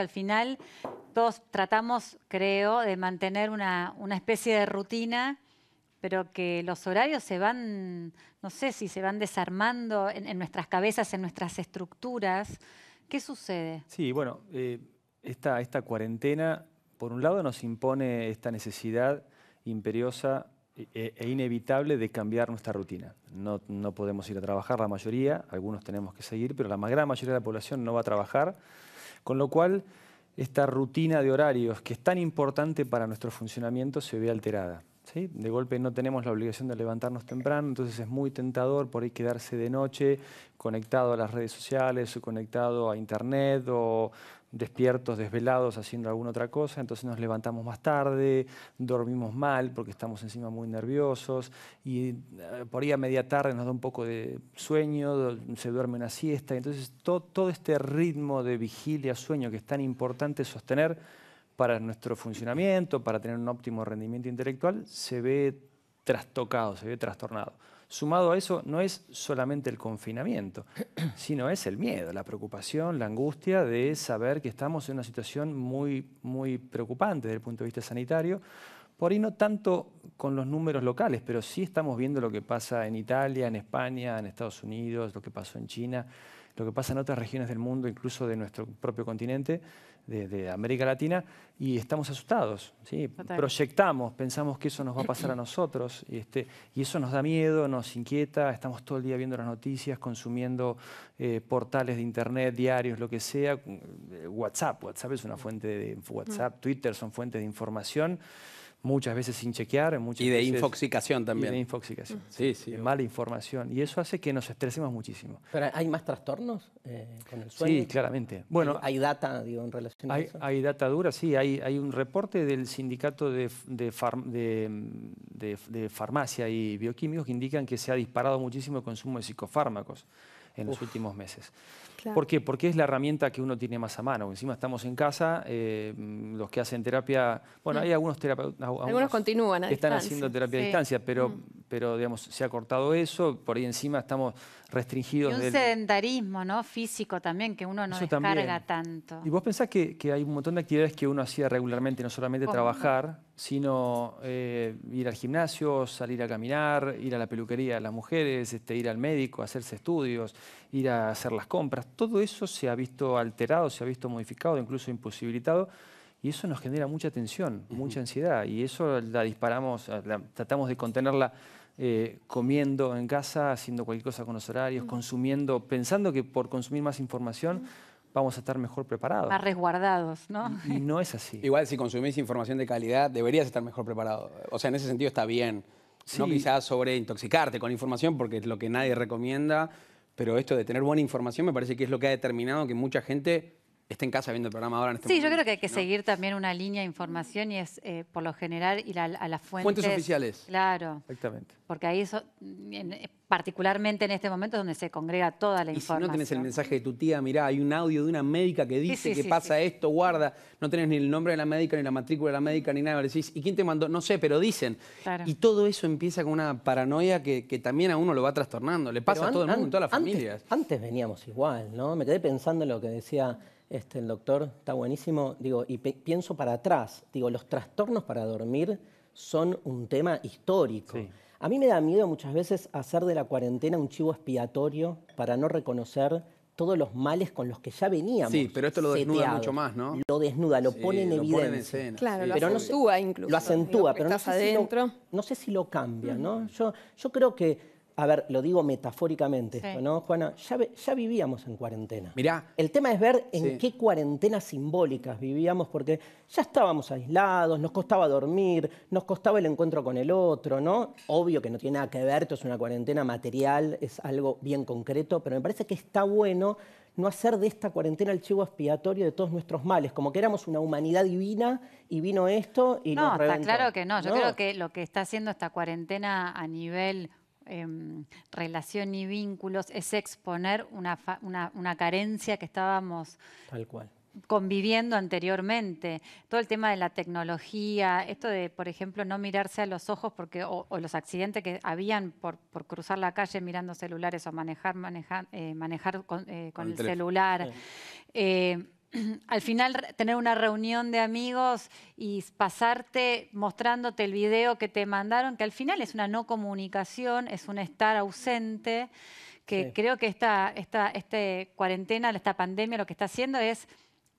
al final todos tratamos, creo, de mantener una, especie de rutina, pero que los horarios se van, no sé si se van desarmando en, nuestras cabezas, en nuestras estructuras. ¿Qué sucede? Sí, bueno, eh, esta, cuarentena, por un lado, nos impone esta necesidad imperiosa e, e, e, inevitable de cambiar nuestra rutina. No, no podemos ir a trabajar la mayoría, algunos tenemos que seguir, pero la gran mayoría de la población no va a trabajar. Con lo cual, esta rutina de horarios que es tan importante para nuestro funcionamiento se ve alterada. De golpe no tenemos la obligación de levantarnos temprano, entonces es muy tentador por ahí quedarse de noche conectado a las redes sociales o conectado a internet o despiertos, desvelados, haciendo alguna otra cosa, entonces nos levantamos más tarde, dormimos mal porque estamos encima muy nerviosos y eh, por ahí a media tarde nos da un poco de sueño, se duerme una siesta, entonces todo este ritmo de vigilia, sueño que es tan importante sostener, para nuestro funcionamiento, para tener un óptimo rendimiento intelectual, se ve trastocado, se ve trastornado. Sumado a eso, no es solamente el confinamiento, sino es el miedo, la preocupación, la angustia de saber que estamos en una situación muy, muy preocupante desde el punto de vista sanitario, por ahí no tanto con los números locales, pero sí estamos viendo lo que pasa en Italia, en España, en Estados Unidos, lo que pasó en China, lo que pasa en otras regiones del mundo, incluso de nuestro propio continente, de, América Latina, y estamos asustados. ¿sí? Proyectamos, pensamos que eso nos va a pasar a nosotros, este, y, eso nos da miedo, nos inquieta, estamos todo el día viendo las noticias, consumiendo eh, portales de Internet, diarios, lo que sea, eh, WhatsApp, WhatsApp es una fuente de mm. WhatsApp, Twitter son fuentes de información muchas veces sin chequear. Muchas y de infoxicación también. de infoxicación. Mm. Sí, sí. De mala información. Y eso hace que nos estresemos muchísimo. ¿Pero hay más trastornos eh, con el sueño? Sí, claramente. Bueno, ¿Hay data digo, en relación hay, a eso? Hay data dura, sí. Hay, hay un reporte del sindicato de, de, de, farmacia y bioquímicos que indican que se ha disparado muchísimo el consumo de psicofármacos en los últimos meses. ¿Por qué? Porque es la herramienta que uno tiene más a mano. Encima estamos en casa, eh, los que hacen terapia, bueno, hay mm. algunos terapeutas... Algunos, continúan Están haciendo terapia a distancia, pero, mm. pero digamos, se ha cortado eso, por ahí encima estamos restringidos... Y un sedentarismo, ¿no? Físico también, que uno no eso descarga tanto. Y vos pensás que, hay un montón de actividades que uno hacía regularmente, no solamente trabajar sino eh, ir al gimnasio, salir a caminar, ir a la peluquería de las mujeres, este, ir al médico, hacerse estudios, ir a hacer las compras. Todo eso se ha visto alterado, se ha visto modificado, incluso imposibilitado, y eso nos genera mucha tensión, mucha ansiedad, y eso la disparamos, tratamos de contenerla eh, comiendo en casa, haciendo cualquier cosa con los horarios, consumiendo, pensando que por consumir más información vamos a estar mejor preparados. Más resguardados, ¿no? Y, no es así. Igual si consumís información de calidad, deberías estar mejor preparado. O sea, en ese sentido está bien. No quizás sobre intoxicarte con información, porque es lo que nadie recomienda, pero esto de tener buena información me parece que es lo que ha determinado que mucha gente Está en casa viendo el programa ahora en este sí, Sí, yo creo que hay que seguir también una línea de información y es, eh, por lo general, ir a, las fuentes. Fuentes oficiales. Claro. Exactamente. Porque ahí, eso, particularmente en este momento, es donde se congrega toda la y información. si no tenés el mensaje de tu tía, mirá, hay un audio de una médica que dice que pasa esto, guarda, no tenés ni el nombre de la médica, ni la matrícula de la médica, ni nada. decís, ¿y quién te mandó? No sé, pero dicen. Y todo eso empieza con una paranoia que, también a uno lo va trastornando. Le pasa a todo el mundo, a todas las familias. Antes veníamos igual, ¿no? Me quedé pensando en lo que decía este, el doctor, está buenísimo. Digo, y pienso para atrás, digo, los trastornos para dormir son un tema histórico. A mí me da miedo muchas veces hacer de la cuarentena un chivo expiatorio para no reconocer todos los males con los que ya veníamos. Sí, pero esto lo desnuda mucho más, ¿no? Lo desnuda, lo pone en evidencia. claro, lo acentúa incluso. Lo acentúa, pero no sé, si lo, no sé, si lo, cambia, ¿no? Yo, yo creo que a ver, lo digo metafóricamente ¿no, Juana? Ya, vivíamos en cuarentena. Mirá. El tema es ver en qué cuarentenas simbólicas vivíamos, porque ya estábamos aislados, nos costaba dormir, nos costaba el encuentro con el otro, ¿no? Obvio que no tiene nada que ver, esto es una cuarentena material, es algo bien concreto, pero me parece que está bueno no hacer de esta cuarentena el chivo expiatorio de todos nuestros males, como que éramos una humanidad divina y vino esto y no, nos No, está claro que no. Yo creo que lo que está haciendo esta cuarentena a nivel Em, relación y vínculos es exponer una, una, carencia que estábamos conviviendo anteriormente. Todo el tema de la tecnología, esto de, por ejemplo, no mirarse a los ojos porque, o, los accidentes que habían por, por, cruzar la calle mirando celulares o manejar, manejar, eh, manejar con, eh, el, celular. Sí. Eh, al final tener una reunión de amigos y pasarte mostrándote el video que te mandaron, que al final es una no comunicación, es un estar ausente, que creo que esta, esta, este cuarentena, esta pandemia lo que está haciendo es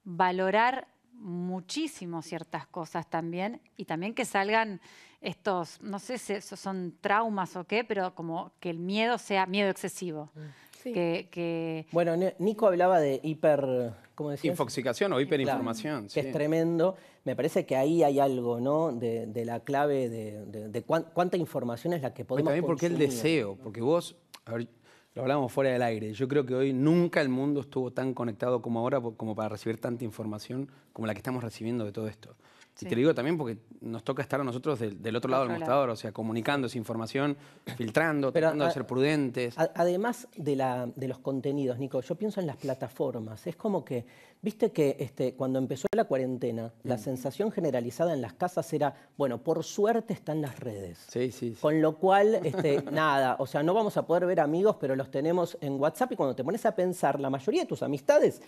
valorar muchísimo ciertas cosas también y también que salgan estos, no sé si son traumas o qué, pero como que el miedo sea miedo excesivo. Mm. Que, Bueno, Nico hablaba de hiper... ¿cómo decías? Infoxicación o hiperinformación. sí. que es tremendo. Me parece que ahí hay algo, ¿no? De, la clave de, cuánta información es la que podemos... Y también porque el deseo, porque vos... A ver, lo hablábamos fuera del aire. Yo creo que hoy nunca el mundo estuvo tan conectado como ahora, como para recibir tanta información como la que estamos recibiendo de todo esto. Y te digo también porque nos toca estar a nosotros del, otro lado del mostrador, o sea, comunicando esa información, filtrando, tratando de ser prudentes. además de, la, de, los contenidos, Nico, yo pienso en las plataformas. Es como que, viste que este, cuando empezó la cuarentena, la mm. sensación generalizada en las casas era, bueno, por suerte están las redes. Sí, sí. Con lo cual, este, nada, o sea, no vamos a poder ver amigos, pero los tenemos en WhatsApp y cuando te pones a pensar, la mayoría de tus amistades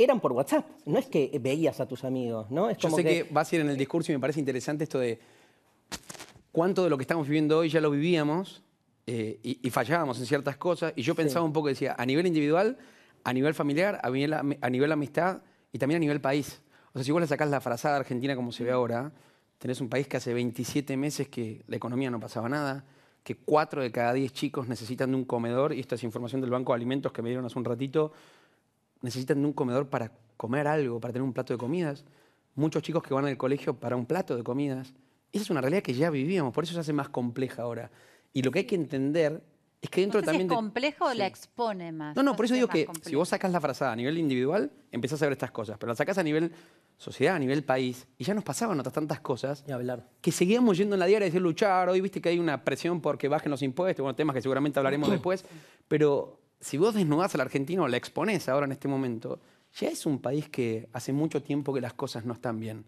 eran por WhatsApp, no es que veías a tus amigos, ¿no? Es Yo sé que... va vas a ir en el discurso y me parece interesante esto de cuánto de lo que estamos viviendo hoy ya lo vivíamos eh, y, fallábamos en ciertas cosas. Y yo pensaba un poco, decía, a nivel individual, a nivel familiar, a nivel, a nivel amistad y también a nivel país. O sea, si vos le sacás la frazada argentina como se ve mm. ahora, tenés un país que hace 27 meses que la economía no pasaba nada, que 4 de cada 10 chicos necesitan de un comedor, y esta es información del Banco de Alimentos que me dieron hace un ratito, necesitan un comedor para comer algo, para tener un plato de comidas. Muchos chicos que van al colegio para un plato de comidas. Esa es una realidad que ya vivíamos, por eso se hace más compleja ahora. Y lo que hay que entender es que dentro también... Si ¿Es complejo la expone más? No, no, por eso digo que si vos sacás la frazada a nivel individual, empezás a ver estas cosas, pero la sacás a nivel sociedad, a nivel país, y ya nos pasaban otras tantas cosas y hablar. que seguíamos yendo en la diaria de decir luchar, hoy viste que hay una presión porque bajen los impuestos, bueno, temas que seguramente hablaremos después, pero si vos desnudás al argentino, la exponés ahora en este momento, ya es un país que hace mucho tiempo que las cosas no están bien.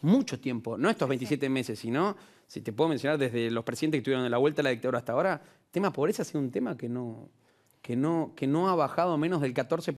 Mucho tiempo, no estos 27 meses, sino, si te puedo mencionar, desde los presidentes que tuvieron la vuelta a la dictadura hasta ahora, tema pobreza ha sido un tema que no, que no, que no ha bajado menos del 14%.